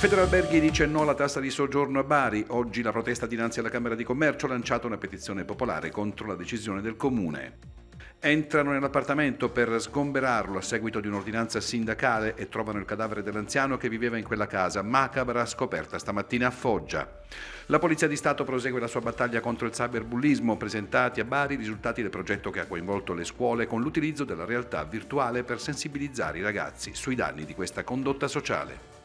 Federalberghi dice no alla tassa di soggiorno a Bari. Oggi la protesta dinanzi alla Camera di Commercio ha lanciato una petizione popolare contro la decisione del Comune. Entrano nell'appartamento per sgomberarlo a seguito di un'ordinanza sindacale e trovano il cadavere dell'anziano che viveva in quella casa, macabra scoperta stamattina a Foggia. La Polizia di Stato prosegue la sua battaglia contro il cyberbullismo, presentati a Bari i risultati del progetto che ha coinvolto le scuole con l'utilizzo della realtà virtuale per sensibilizzare i ragazzi sui danni di questa condotta sociale.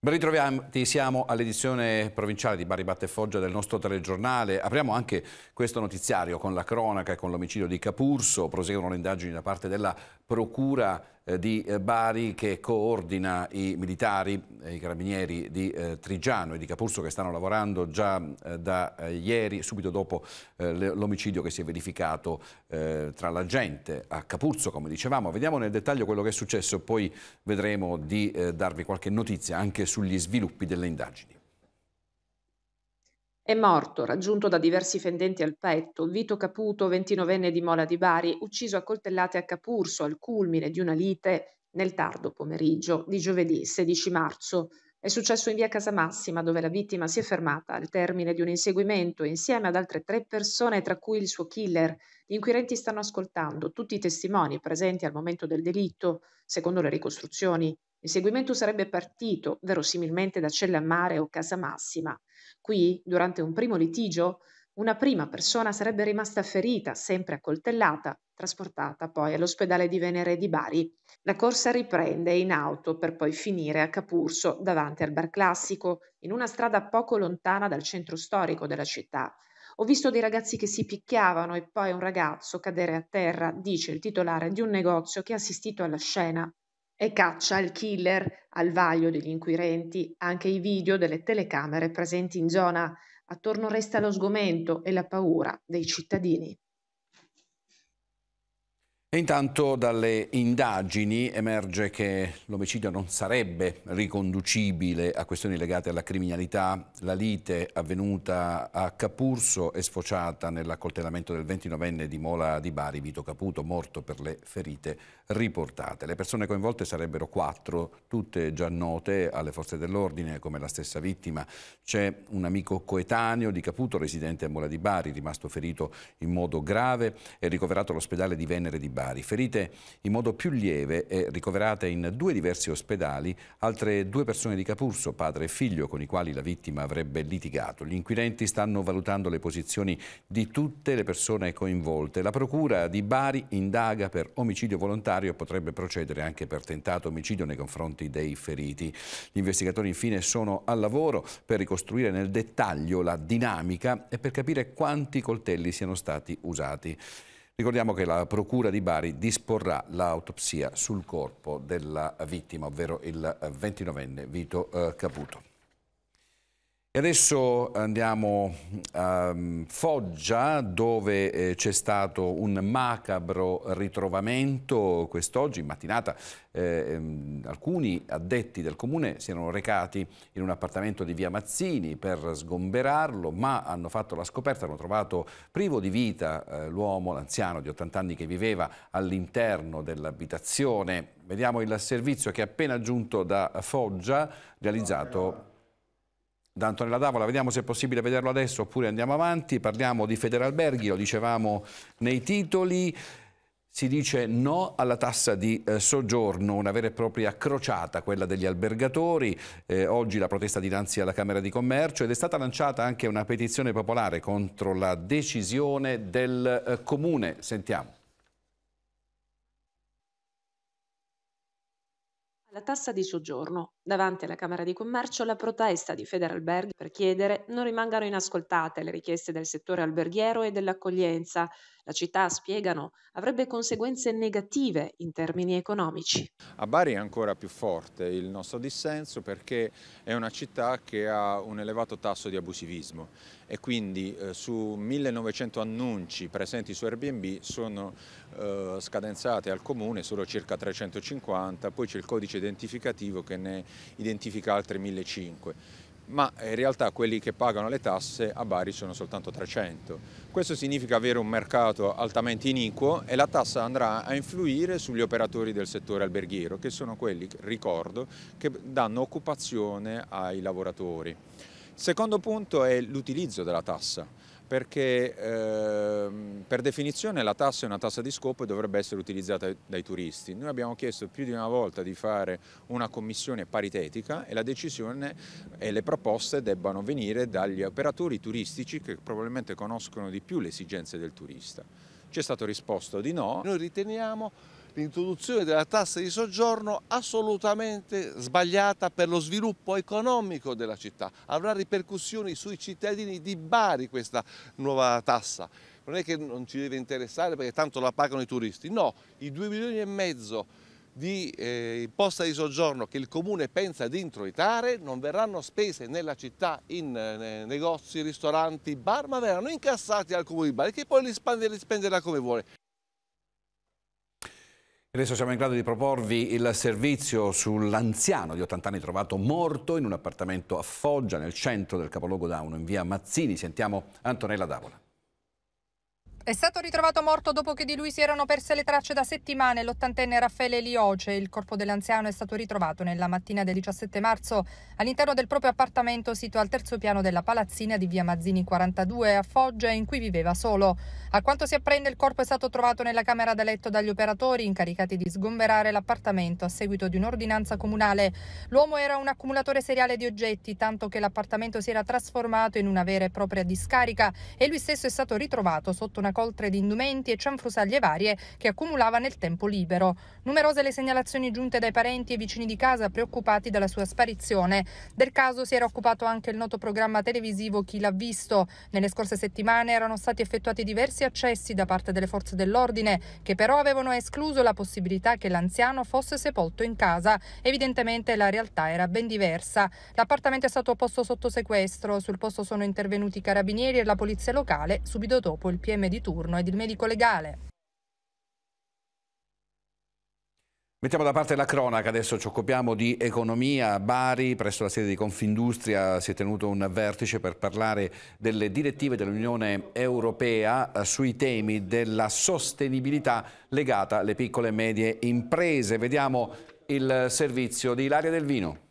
Ben ritrovati, siamo all'edizione provinciale di Bari Batte del nostro telegiornale. Apriamo anche questo notiziario con la cronaca e con l'omicidio di Capurso. Proseguono le indagini da parte della Procura eh, di eh, Bari che coordina i militari, eh, i carabinieri di Trigiano e di Capurso che stanno lavorando già da ieri, subito dopo l'omicidio che si è verificato tra la gente a Capurso, come dicevamo. Vediamo nel dettaglio quello che è successo, poi vedremo di darvi qualche notizia anche sugli sviluppi delle indagini. È morto, raggiunto da diversi fendenti al petto, Vito Caputo, ventinovenne di Mola di Bari, ucciso a coltellate a Capurso al culmine di una lite nel tardo pomeriggio di giovedì 16 marzo. È successo in via Casamassima, dove la vittima si è fermata al termine di un inseguimento insieme ad altre tre persone, tra cui il suo killer. Gli inquirenti stanno ascoltando tutti i testimoni presenti al momento del delitto. Secondo le ricostruzioni, il seguimento sarebbe partito verosimilmente da Cella Mare o Casa Massima. Qui, durante un primo litigio, una prima persona sarebbe rimasta ferita, sempre accoltellata, trasportata poi all'ospedale di Venere di Bari. La corsa riprende in auto per poi finire a Capurso, davanti al bar classico, in una strada poco lontana dal centro storico della città. Ho visto dei ragazzi che si picchiavano e poi un ragazzo cadere a terra, dice il titolare di un negozio che ha assistito alla scena e caccia il killer al vaglio degli inquirenti anche i video delle telecamere presenti in zona. Attorno resta lo sgomento e la paura dei cittadini. E intanto dalle indagini emerge che l'omicidio non sarebbe riconducibile a questioni legate alla criminalità. La lite avvenuta a Capurso è sfociata nell'accoltellamento del 29enne di Mola di Bari, Vito Caputo, morto per le ferite riportate. Le persone coinvolte sarebbero quattro, tutte già note alle forze dell'ordine come la stessa vittima. C'è un amico coetaneo di Caputo, residente a Mola di Bari, rimasto ferito in modo grave e ricoverato all'ospedale di Venere di Bari Bari. Ferite in modo più lieve e ricoverate in due diversi ospedali altre due persone di Capurso, padre e figlio, con i quali la vittima avrebbe litigato. Gli inquirenti stanno valutando le posizioni di tutte le persone coinvolte. La procura di Bari indaga per omicidio volontario e potrebbe procedere anche per tentato omicidio nei confronti dei feriti. Gli investigatori infine sono al lavoro per ricostruire nel dettaglio la dinamica e per capire quanti coltelli siano stati usati. Ricordiamo che la Procura di Bari disporrà l'autopsia sul corpo della vittima, ovvero il 29enne Vito eh, Caputo adesso andiamo a ehm, Foggia dove eh, c'è stato un macabro ritrovamento quest'oggi in mattinata. Eh, ehm, alcuni addetti del comune si erano recati in un appartamento di via Mazzini per sgomberarlo ma hanno fatto la scoperta, hanno trovato privo di vita eh, l'uomo, l'anziano di 80 anni che viveva all'interno dell'abitazione. Vediamo il servizio che è appena giunto da Foggia realizzato da Antonella Davola, vediamo se è possibile vederlo adesso oppure andiamo avanti, parliamo di Federalberghi, lo dicevamo nei titoli, si dice no alla tassa di eh, soggiorno, una vera e propria crociata, quella degli albergatori, eh, oggi la protesta dinanzi alla Camera di Commercio ed è stata lanciata anche una petizione popolare contro la decisione del eh, Comune, sentiamo. la tassa di soggiorno. Davanti alla Camera di Commercio la protesta di Federalberg per chiedere non rimangano inascoltate le richieste del settore alberghiero e dell'accoglienza la città, spiegano, avrebbe conseguenze negative in termini economici. A Bari è ancora più forte il nostro dissenso perché è una città che ha un elevato tasso di abusivismo e quindi eh, su 1900 annunci presenti su Airbnb sono eh, scadenzate al comune solo circa 350, poi c'è il codice identificativo che ne identifica altri 1500 ma eh, in realtà quelli che pagano le tasse a Bari sono soltanto 300. Questo significa avere un mercato altamente iniquo e la tassa andrà a influire sugli operatori del settore alberghiero, che sono quelli, ricordo, che danno occupazione ai lavoratori. Secondo punto è l'utilizzo della tassa perché ehm, per definizione la tassa è una tassa di scopo e dovrebbe essere utilizzata dai turisti. Noi abbiamo chiesto più di una volta di fare una commissione paritetica e la decisione e le proposte debbano venire dagli operatori turistici che probabilmente conoscono di più le esigenze del turista. Ci è stato risposto di no. Noi riteniamo l'introduzione della tassa di soggiorno assolutamente sbagliata per lo sviluppo economico della città. Avrà ripercussioni sui cittadini di Bari questa nuova tassa. Non è che non ci deve interessare perché tanto la pagano i turisti, no, i 2 milioni e mezzo di eh, imposta di soggiorno che il comune pensa di introitare non verranno spese nella città in eh, negozi, ristoranti, bar, ma verranno incassati al comune di Bari che poi li spenderà come vuole. Adesso siamo in grado di proporvi il servizio sull'anziano di 80 anni trovato morto in un appartamento a Foggia, nel centro del capoluogo Dauno, in via Mazzini. Sentiamo Antonella Davola. È stato ritrovato morto dopo che di lui si erano perse le tracce da settimane l'ottantenne Raffaele Lioce. Il corpo dell'anziano è stato ritrovato nella mattina del 17 marzo all'interno del proprio appartamento sito al terzo piano della palazzina di via Mazzini 42 a Foggia in cui viveva solo. A quanto si apprende il corpo è stato trovato nella camera da letto dagli operatori incaricati di sgomberare l'appartamento a seguito di un'ordinanza comunale. L'uomo era un accumulatore seriale di oggetti tanto che l'appartamento si era trasformato in una vera e propria discarica e lui stesso è stato ritrovato sotto una coltre di indumenti e cianfrusaglie varie che accumulava nel tempo libero. Numerose le segnalazioni giunte dai parenti e vicini di casa preoccupati dalla sua sparizione. Del caso si era occupato anche il noto programma televisivo Chi l'ha visto. Nelle scorse settimane erano stati effettuati diversi accessi da parte delle forze dell'ordine che però avevano escluso la possibilità che l'anziano fosse sepolto in casa. Evidentemente la realtà era ben diversa. L'appartamento è stato posto sotto sequestro. Sul posto sono intervenuti i carabinieri e la polizia locale subito dopo il PM di Torino turno ed il medico legale. Mettiamo da parte la cronaca, adesso ci occupiamo di economia. Bari, presso la sede di Confindustria, si è tenuto un vertice per parlare delle direttive dell'Unione Europea eh, sui temi della sostenibilità legata alle piccole e medie imprese. Vediamo il servizio di Ilaria Del Vino.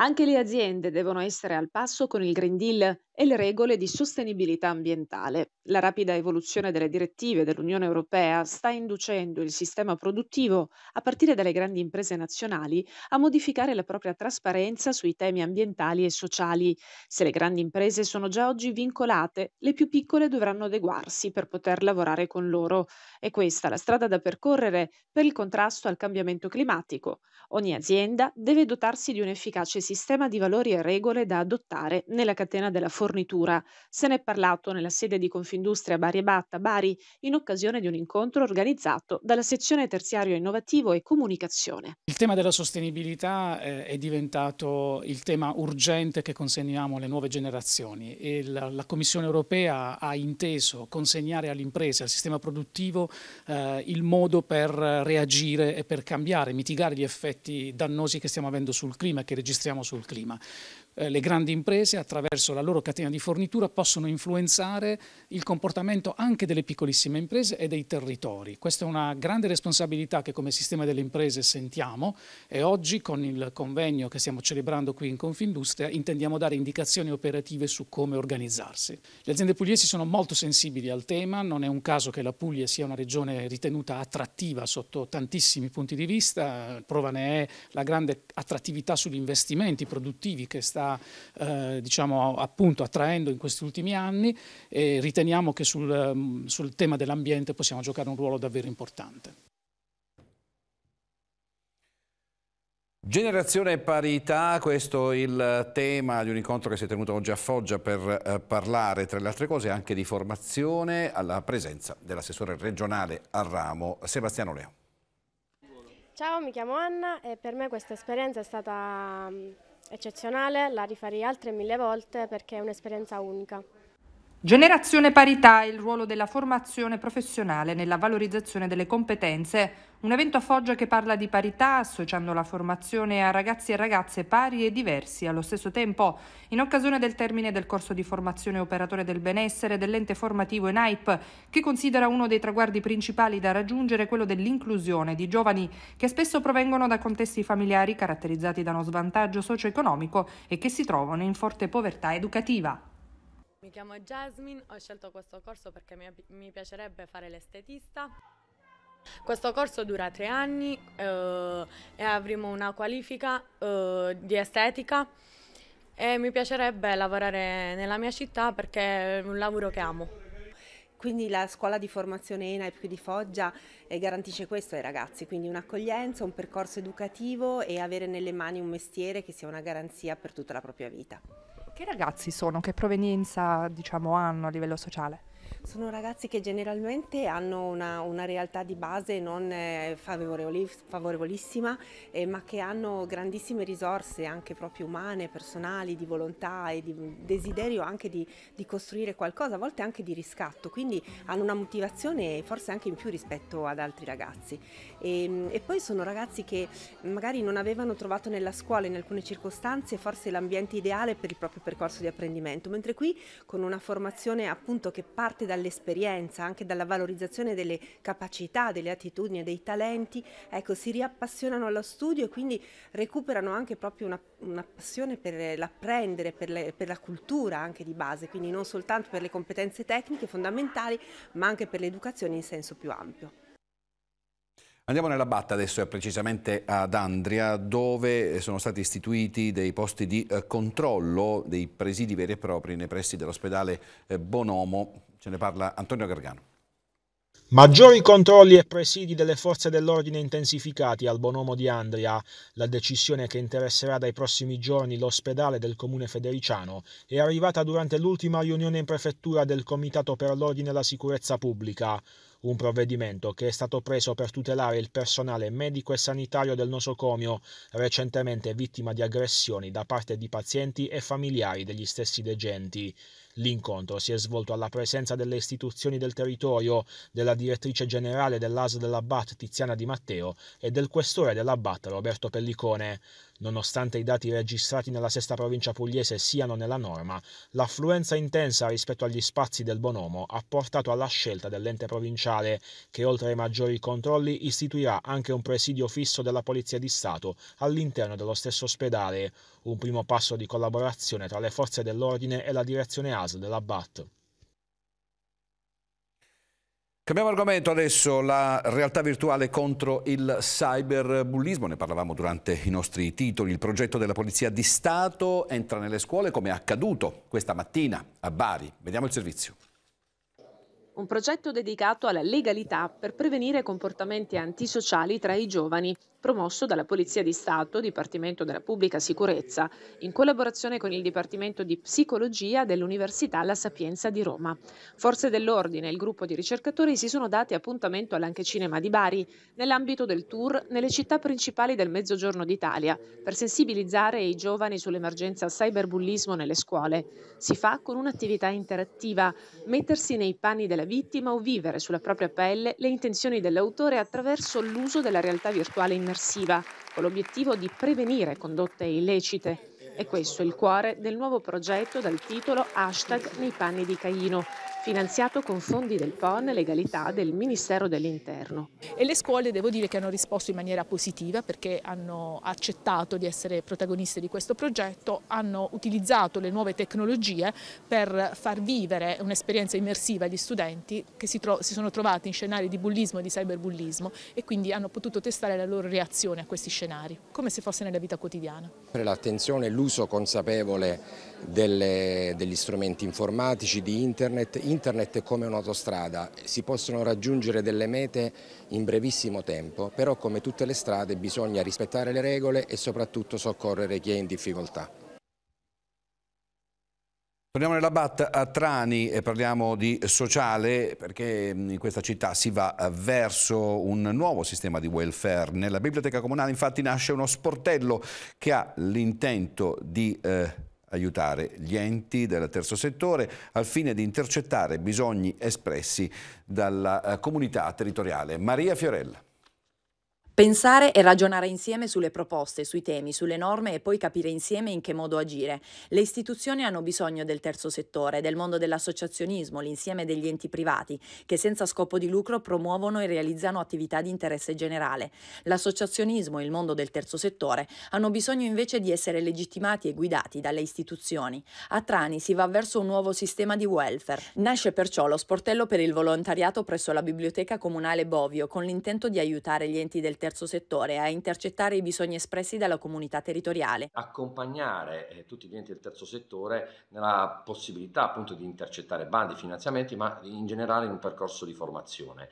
Anche le aziende devono essere al passo con il Green Deal e le regole di sostenibilità ambientale. La rapida evoluzione delle direttive dell'Unione Europea sta inducendo il sistema produttivo, a partire dalle grandi imprese nazionali, a modificare la propria trasparenza sui temi ambientali e sociali. Se le grandi imprese sono già oggi vincolate, le più piccole dovranno adeguarsi per poter lavorare con loro. È questa la strada da percorrere per il contrasto al cambiamento climatico. Ogni azienda deve dotarsi di un efficace sistema di valori e regole da adottare nella catena della formazione fornitura. Se ne è parlato nella sede di Confindustria Bari e Batta Bari in occasione di un incontro organizzato dalla sezione terziario innovativo e comunicazione. Il tema della sostenibilità eh, è diventato il tema urgente che consegniamo alle nuove generazioni e la, Commissione europea ha inteso consegnare all'impresa, al sistema produttivo, eh, il modo per reagire e per cambiare, mitigare gli effetti dannosi che stiamo avendo sul clima e che registriamo sul clima. Eh, le grandi imprese attraverso la loro catena di fornitura possono influenzare il comportamento anche delle piccolissime imprese e dei territori. Questa è una grande responsabilità che come sistema delle imprese sentiamo e oggi con il convegno che stiamo celebrando qui in Confindustria intendiamo dare indicazioni operative su come organizzarsi. Le aziende pugliesi sono molto sensibili al tema, non è un caso che la Puglia sia una regione ritenuta attrattiva sotto tantissimi punti di vista, prova ne è la grande attrattività sugli investimenti produttivi che sta eh, diciamo, appunto attraendo in questi ultimi anni e riteniamo che sul, mm, sul tema dell'ambiente possiamo giocare un ruolo davvero importante. Generazione parità, questo è il tema di un incontro che si è tenuto oggi a Foggia per eh, parlare tra le altre cose anche di formazione alla presenza dell'assessore regionale a ramo Sebastiano Leo. Ciao, mi chiamo Anna e per me questa esperienza è stata mm, eccezionale, la rifarei altre mille volte perché è un'esperienza unica. Generazione Parità, il ruolo della formazione professionale nella valorizzazione delle competenze. Un evento a Foggia che parla di parità, associando la formazione a ragazzi e ragazze pari e diversi allo stesso tempo. In occasione del termine del corso di formazione operatore del benessere dell'ente formativo ENAIP, che considera uno dei traguardi principali da raggiungere quello dell'inclusione di giovani che spesso provengono da contesti familiari caratterizzati da uno svantaggio socio-economico e che si trovano in forte povertà educativa. Mi chiamo Jasmine, ho scelto questo corso perché mi, mi piacerebbe fare l'estetista. Questo corso dura tre anni eh, e avremo una qualifica eh, di estetica e mi piacerebbe lavorare nella mia città perché è un lavoro che amo. Quindi la scuola di formazione ENAIP di Foggia garantisce questo ai ragazzi, quindi un'accoglienza, un percorso educativo e avere nelle mani un mestiere che sia una garanzia per tutta la propria vita. Che ragazzi sono? Che provenienza, diciamo, hanno a livello sociale? Sono ragazzi che generalmente hanno una, una realtà di base non eh, favorevolissima, eh, ma che hanno grandissime risorse anche proprio umane, personali, di volontà e di desiderio anche di, di costruire qualcosa, a volte anche di riscatto, quindi hanno una motivazione forse anche in più rispetto ad altri ragazzi. E, ehm, e poi sono ragazzi che magari non avevano trovato nella scuola in alcune circostanze forse l'ambiente ideale per il proprio percorso di apprendimento, mentre qui con una formazione appunto che parte dall'esperienza, anche dalla valorizzazione delle capacità, delle attitudini e dei talenti, ecco, si riappassionano allo studio e quindi recuperano anche proprio una, una passione per l'apprendere, per, le, per la cultura anche di base, quindi non soltanto per le competenze tecniche fondamentali, ma anche per l'educazione in senso più ampio. Andiamo nella Batta adesso, precisamente ad Andria, dove sono stati istituiti dei posti di eh, controllo dei presidi veri e propri nei pressi dell'ospedale eh, Bonomo Ce ne parla Antonio Gargano. Maggiori controlli e presidi delle forze dell'ordine intensificati al Bonomo di Andria, la decisione che interesserà dai prossimi giorni l'ospedale del comune federiciano, è arrivata durante l'ultima riunione in prefettura del Comitato per l'Ordine e la Sicurezza Pubblica, un provvedimento che è stato preso per tutelare il personale medico e sanitario del nosocomio, recentemente vittima di aggressioni da parte di pazienti e familiari degli stessi degenti. L'incontro si è svolto alla presenza delle istituzioni del territorio, della direttrice generale dell'AS della BAT Tiziana Di Matteo e del questore della BAT Roberto Pellicone. Nonostante i dati registrati nella sesta provincia pugliese siano nella norma, l'affluenza intensa rispetto agli spazi del Bonomo ha portato alla scelta dell'ente provinciale, che oltre ai maggiori controlli istituirà anche un presidio fisso della Polizia di Stato all'interno dello stesso ospedale un primo passo di collaborazione tra le forze dell'ordine e la direzione ASL della BAT. Cambiamo argomento adesso, la realtà virtuale contro il cyberbullismo, ne parlavamo durante i nostri titoli, il progetto della Polizia di Stato entra nelle scuole come è accaduto questa mattina a Bari, vediamo il servizio un progetto dedicato alla legalità per prevenire comportamenti antisociali tra i giovani promosso dalla Polizia di Stato, Dipartimento della Pubblica Sicurezza, in collaborazione con il Dipartimento di Psicologia dell'Università La Sapienza di Roma. Forze dell'ordine e il gruppo di ricercatori si sono dati appuntamento all'Anchecinema di Bari nell'ambito del tour nelle città principali del Mezzogiorno d'Italia per sensibilizzare i giovani sull'emergenza cyberbullismo nelle scuole. Si fa con un'attività interattiva, mettersi nei panni della vittima o vivere sulla propria pelle le intenzioni dell'autore attraverso l'uso della realtà virtuale in sommersiva, con l'obiettivo di prevenire condotte illecite. E questo è il cuore del nuovo progetto dal titolo Hashtag nei panni di Caino, finanziato con fondi del PON e Legalità del Ministero dell'Interno. E le scuole devo dire che hanno risposto in maniera positiva perché hanno accettato di essere protagoniste di questo progetto, hanno utilizzato le nuove tecnologie per far vivere un'esperienza immersiva agli studenti che si, si sono trovati in scenari di bullismo e di cyberbullismo e quindi hanno potuto testare la loro reazione a questi scenari, come se fosse nella vita quotidiana. l'attenzione e l'uso consapevole delle, degli strumenti informatici, di internet. Internet è come un'autostrada, si possono raggiungere delle mete in brevissimo tempo, però come tutte le strade bisogna rispettare le regole e soprattutto soccorrere chi è in difficoltà. Torniamo nella BAT a Trani e parliamo di sociale perché mm, in questa città si va eh, verso un nuovo sistema di welfare. Nella biblioteca comunale infatti nasce uno sportello che ha l'intento di eh, aiutare gli enti del terzo settore al fine di intercettare bisogni espressi dalla eh, comunità territoriale. Maria Fiorella. Pensare e ragionare insieme sulle proposte, sui temi, sulle norme e poi capire insieme in che modo agire. Le istituzioni hanno bisogno del terzo settore, del mondo dell'associazionismo, l'insieme degli enti privati, che senza scopo di lucro promuovono e realizzano attività di interesse generale. L'associazionismo e il mondo del terzo settore hanno bisogno invece di essere legittimati e guidati dalle istituzioni. A Trani si va verso un nuovo sistema di welfare. Nasce perciò lo sportello per il volontariato presso la Biblioteca Comunale Bovio con l'intento di aiutare gli enti del terzo terzo settore, a intercettare i bisogni espressi dalla comunità territoriale. Accompagnare eh, tutti gli enti del terzo settore nella possibilità appunto di intercettare bandi, finanziamenti, ma in generale in un percorso di formazione.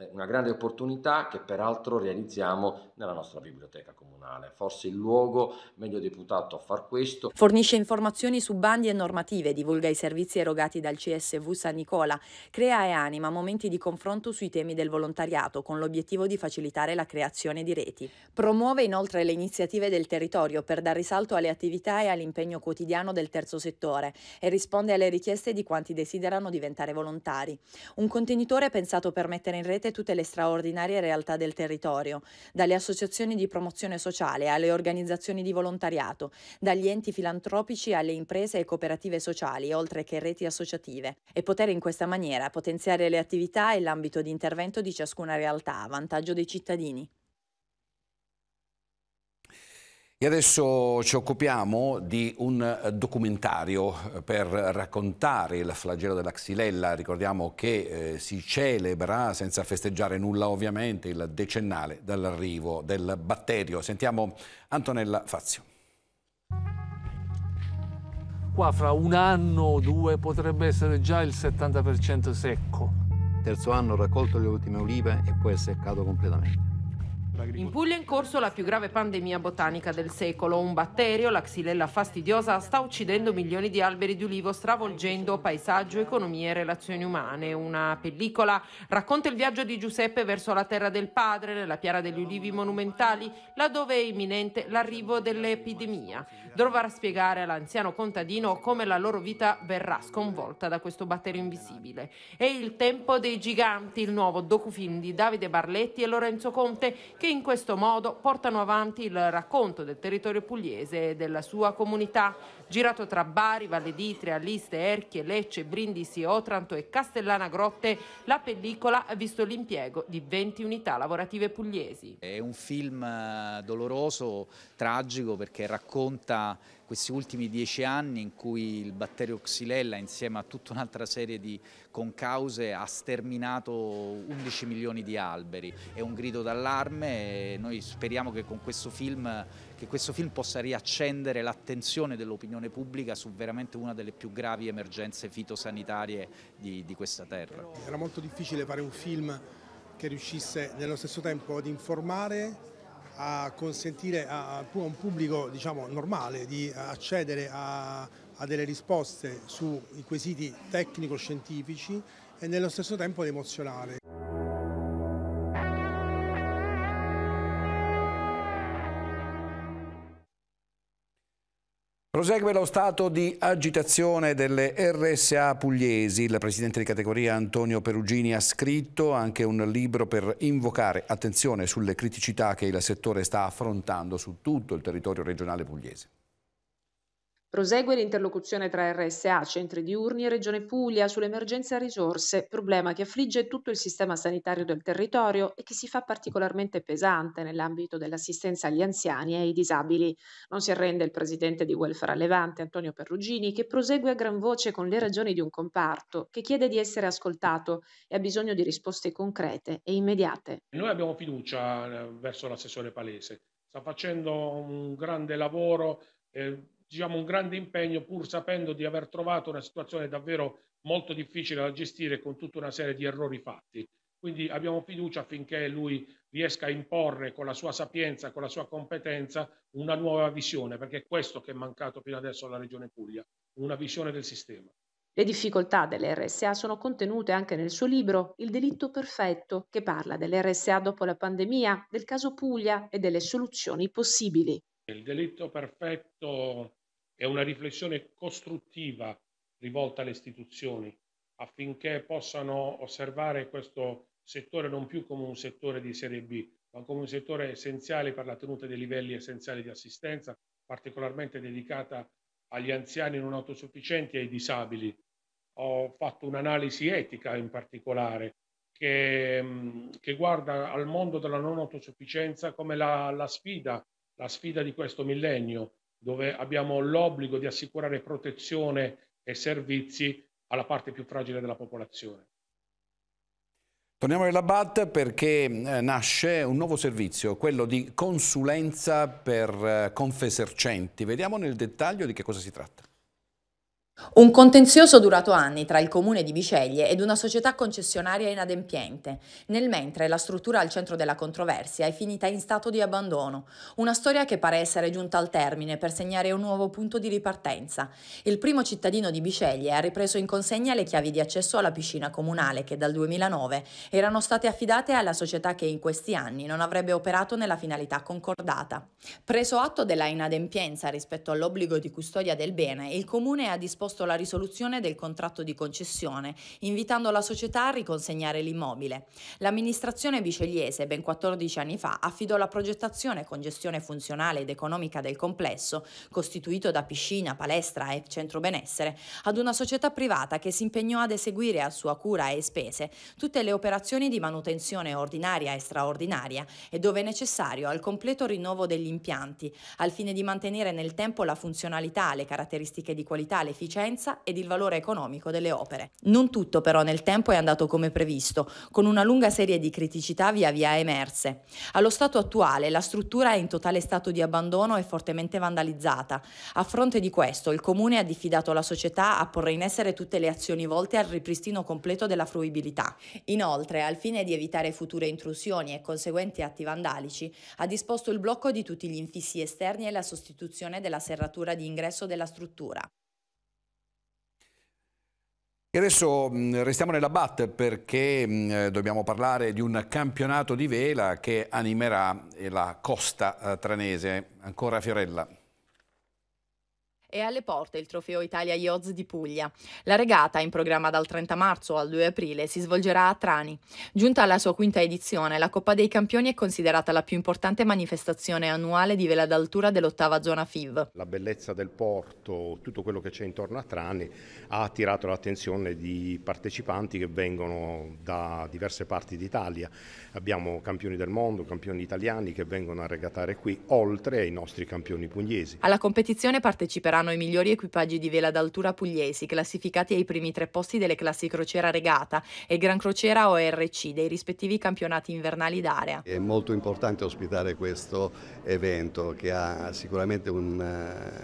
Eh, una grande opportunità che peraltro realizziamo nella nostra biblioteca comunale. Forse il luogo meglio deputato a far questo. Fornisce informazioni su bandi e normative, divulga i servizi erogati dal CSV San Nicola, crea e anima momenti di confronto sui temi del volontariato con l'obiettivo di facilitare la creazione di reti. Promuove inoltre le iniziative del territorio per dar risalto alle attività e all'impegno quotidiano del terzo settore e risponde alle richieste di quanti desiderano diventare volontari. Un contenitore pensato per mettere in rete presente tutte le straordinarie realtà del territorio, dalle associazioni di promozione sociale alle organizzazioni di volontariato, dagli enti filantropici alle imprese e cooperative sociali, oltre che reti associative, e poter in questa maniera potenziare le attività e l'ambito di intervento di ciascuna realtà a vantaggio dei cittadini. E adesso ci occupiamo di un eh, documentario eh, per raccontare il flagello della Xylella. Ricordiamo che eh, si celebra, senza festeggiare nulla ovviamente, il decennale dell'arrivo del batterio. Sentiamo Antonella Fazio. Qua fra un anno o due potrebbe essere già il 70% secco. Terzo anno raccolto le ultime olive e poi è seccato completamente. In Puglia è in corso la più grave pandemia botanica del secolo. Un batterio, la xylella fastidiosa, sta uccidendo milioni di alberi di ulivo, stravolgendo paesaggio, economia e relazioni umane. Una pellicola racconta il viaggio di Giuseppe verso la terra del padre, nella piara degli ulivi monumentali, laddove è imminente l'arrivo dell'epidemia. Dovrà spiegare all'anziano contadino come la loro vita verrà sconvolta da questo batterio invisibile. È il tempo dei giganti, il nuovo docufilm di Davide Barletti e Lorenzo Conte che in questo modo portano avanti il racconto del territorio pugliese e della sua comunità. Girato tra Bari, Valle d'Itria, Liste, Erchie, Lecce, Brindisi, Otranto e Castellana Grotte, la pellicola ha visto l'impiego di 20 unità lavorative pugliesi. È un film eh, doloroso, tragico, perché racconta questi ultimi dieci anni in cui il batterio Xylella insieme a tutta un'altra serie di concause ha sterminato 11 milioni di alberi. È un grido d'allarme e noi speriamo che, questo film, che questo film possa riaccendere l'attenzione dell'opinione pubblica su veramente una delle più gravi emergenze fitosanitarie di, di questa terra. Era molto difficile fare un film che riuscisse nello stesso tempo ad informare a consentire a, un pubblico diciamo, normale di accedere a, a delle risposte sui quesiti tecnico-scientifici e nello stesso tempo ad emozionare. Prosegue lo stato di agitazione delle RSA pugliesi. Il presidente di categoria Antonio Perugini ha scritto anche un libro per invocare attenzione sulle criticità che il settore sta affrontando su tutto il territorio regionale pugliese. Prosegue l'interlocuzione tra RSA, centri diurni e Regione Puglia sull'emergenza risorse, problema che affligge tutto il sistema sanitario del territorio e che si fa particolarmente pesante nell'ambito dell'assistenza agli anziani e ai disabili. Non si arrende il presidente di Welfare Levante, Antonio Perrugini, che prosegue a gran voce con le ragioni di un comparto che chiede di essere ascoltato e ha bisogno di risposte concrete e immediate. Noi abbiamo fiducia eh, verso l'assessore Palese. Sta facendo un grande lavoro. Eh diciamo, un grande impegno pur sapendo di aver trovato una situazione davvero molto difficile da gestire con tutta una serie di errori fatti. Quindi abbiamo fiducia affinché lui riesca a imporre con la sua sapienza, con la sua competenza, una nuova visione, perché è questo che è mancato fino adesso alla Regione Puglia, una visione del sistema. Le difficoltà dell'RSA sono contenute anche nel suo libro Il delitto perfetto, che parla dell'RSA dopo la pandemia, del caso Puglia e delle soluzioni possibili. Il delitto perfetto è una riflessione costruttiva rivolta alle istituzioni affinché possano osservare questo settore non più come un settore di serie B, ma come un settore essenziale per la tenuta dei livelli essenziali di assistenza, particolarmente dedicata agli anziani non autosufficienti e ai disabili. Ho fatto un'analisi etica in particolare che, mm, che guarda al mondo della non autosufficienza come la, la sfida, la sfida di questo millennio dove abbiamo l'obbligo di assicurare protezione e servizi alla parte più fragile della popolazione. Torniamo alla BAT perché eh, nasce un nuovo servizio, quello di consulenza per eh, confesercenti. Vediamo nel dettaglio di che cosa si tratta. Un contenzioso durato anni tra il comune di Biceglie ed una società concessionaria inadempiente, nel mentre la struttura al centro della controversia è finita in stato di abbandono, una storia che pare essere giunta al termine per segnare un nuovo punto di ripartenza. Il primo cittadino di Biceglie ha ripreso in consegna le chiavi di accesso alla piscina comunale che dal 2009 erano state affidate alla società che in questi anni non avrebbe operato nella finalità concordata. Preso atto della inadempienza rispetto all'obbligo di custodia del bene, il comune ha disposto proposto la risoluzione del contratto di concessione, invitando la società a riconsegnare l'immobile. L'amministrazione viceliese, ben 14 anni fa, affidò la progettazione con gestione funzionale ed economica del complesso, costituito da piscina, palestra e centro benessere, ad una società privata che si impegnò ad eseguire a sua cura e spese tutte le operazioni di manutenzione ordinaria e straordinaria e dove necessario al completo rinnovo degli impianti, al fine di mantenere nel tempo la funzionalità, le caratteristiche di qualità, l'efficienza l'efficienza ed il valore economico delle opere. Non tutto però nel tempo è andato come previsto, con una lunga serie di criticità via via emerse. Allo stato attuale la struttura è in totale stato di abbandono e fortemente vandalizzata. A fronte di questo il Comune ha diffidato la società a porre in essere tutte le azioni volte al ripristino completo della fruibilità. Inoltre, al fine di evitare future intrusioni e conseguenti atti vandalici, ha disposto il blocco di tutti gli infissi esterni e la sostituzione della serratura di ingresso della struttura. E adesso restiamo nella BAT perché dobbiamo parlare di un campionato di vela che animerà la costa eh, tranese. Ancora Fiorella e alle porte il trofeo Italia Yachts di Puglia. La regata, in programma dal 30 marzo al 2 aprile, si svolgerà a Trani. Giunta alla sua quinta edizione, la Coppa dei Campioni è considerata la più importante manifestazione annuale di vela d'altura dell'ottava zona FIV. La bellezza del porto, tutto quello che c'è intorno a Trani, ha attirato l'attenzione di partecipanti che vengono da diverse parti d'Italia. Abbiamo campioni del mondo, campioni italiani che vengono a regatare qui, oltre ai nostri campioni pugliesi. Alla competizione parteciperanno saranno i migliori equipaggi di vela d'altura pugliesi, classificati ai primi tre posti delle classi crociera regata e gran crociera ORC dei rispettivi campionati invernali d'area. È molto importante ospitare questo evento che ha sicuramente un,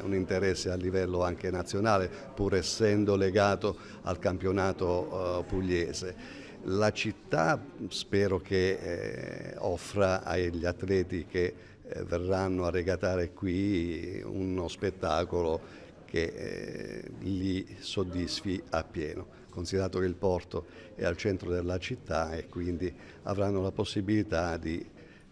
un interesse a livello anche nazionale, pur essendo legato al campionato uh, pugliese. La città spero che eh, offra agli atleti che eh, verranno a regatare qui uno spettacolo che eh, li soddisfi appieno, considerato che il porto è al centro della città e quindi avranno la possibilità di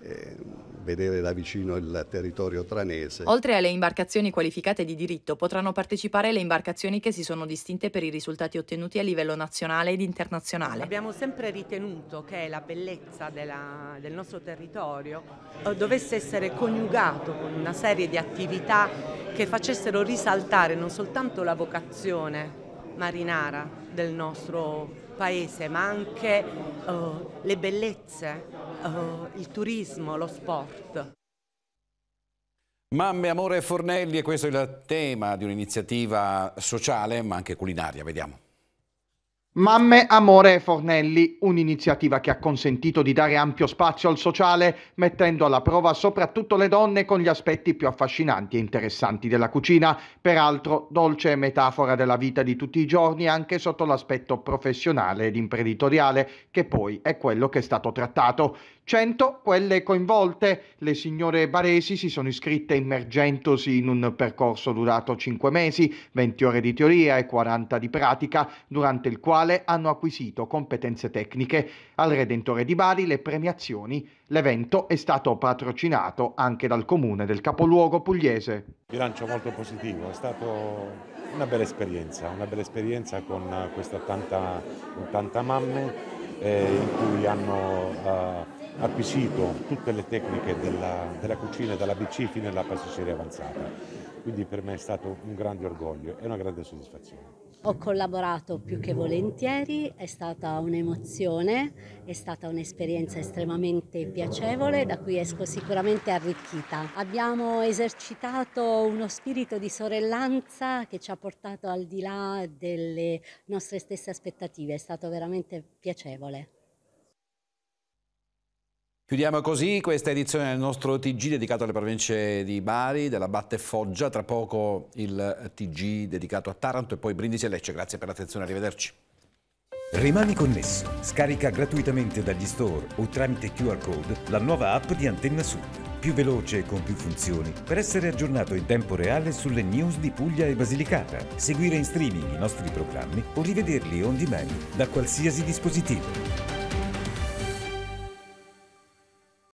eh, vedere da vicino il territorio tranese. Oltre alle imbarcazioni qualificate di diritto, potranno partecipare le imbarcazioni che si sono distinte per i risultati ottenuti a livello nazionale ed internazionale. Abbiamo sempre ritenuto che la bellezza della, del nostro territorio eh, dovesse essere coniugato con una serie di attività che facessero risaltare non soltanto la vocazione marinara del nostro territorio, paese, ma anche uh, le bellezze, uh, il turismo, lo sport. Mamme, amore e fornelli, e questo è il tema di un'iniziativa sociale ma anche culinaria, vediamo. Mamme, Amore e Fornelli, un'iniziativa che ha consentito di dare ampio spazio al sociale, mettendo alla prova soprattutto le donne con gli aspetti più affascinanti e interessanti della cucina, peraltro dolce metafora della vita di tutti i giorni anche sotto l'aspetto professionale ed imprenditoriale, che poi è quello che è stato trattato. 100 quelle coinvolte, le signore baresi si sono iscritte immergendosi in un percorso durato 5 mesi, 20 ore di teoria e 40 di pratica, durante il quale hanno acquisito competenze tecniche. Al Redentore di Bari le premiazioni. L'evento è stato patrocinato anche dal comune del capoluogo pugliese. Bilancio molto positivo, è stata una bella esperienza, una bella esperienza con queste 80, 80 mamme eh, in cui hanno... Eh, acquisito tutte le tecniche della, della cucina, dalla BC fino alla pasticceria avanzata. Quindi per me è stato un grande orgoglio e una grande soddisfazione. Ho collaborato più che volentieri, è stata un'emozione, è stata un'esperienza estremamente piacevole da cui esco sicuramente arricchita. Abbiamo esercitato uno spirito di sorellanza che ci ha portato al di là delle nostre stesse aspettative, è stato veramente piacevole. Chiudiamo così questa edizione del nostro TG dedicato alle province di Bari, della Batte Foggia, tra poco il TG dedicato a Taranto e poi Brindisi e Lecce. Grazie per l'attenzione, arrivederci. Rimani connesso, scarica gratuitamente dagli store o tramite QR code la nuova app di Antenna Sud, più veloce e con più funzioni per essere aggiornato in tempo reale sulle news di Puglia e Basilicata, seguire in streaming i nostri programmi o rivederli on demand da qualsiasi dispositivo.